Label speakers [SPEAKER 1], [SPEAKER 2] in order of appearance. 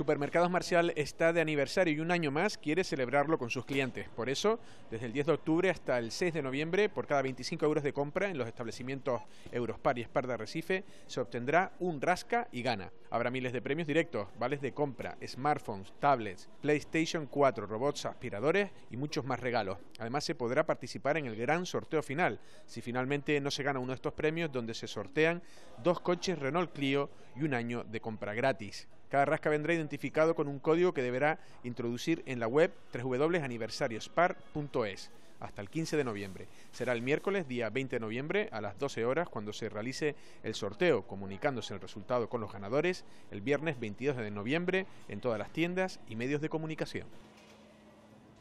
[SPEAKER 1] Supermercados Marcial está de aniversario y un año más quiere celebrarlo con sus clientes. Por eso, desde el 10 de octubre hasta el 6 de noviembre, por cada 25 euros de compra en los establecimientos Eurospar y Espar de Recife, se obtendrá un rasca y gana. Habrá miles de premios directos, vales de compra, smartphones, tablets, PlayStation 4, robots, aspiradores y muchos más regalos. Además se podrá participar en el gran sorteo final, si finalmente no se gana uno de estos premios donde se sortean dos coches Renault Clio y un año de compra gratis. Cada rasca vendrá identificado con un código que deberá introducir en la web www.aniversariospar.es hasta el 15 de noviembre. Será el miércoles, día 20 de noviembre, a las 12 horas, cuando se realice el sorteo, comunicándose el resultado con los ganadores el viernes 22 de noviembre en todas las tiendas y medios de comunicación.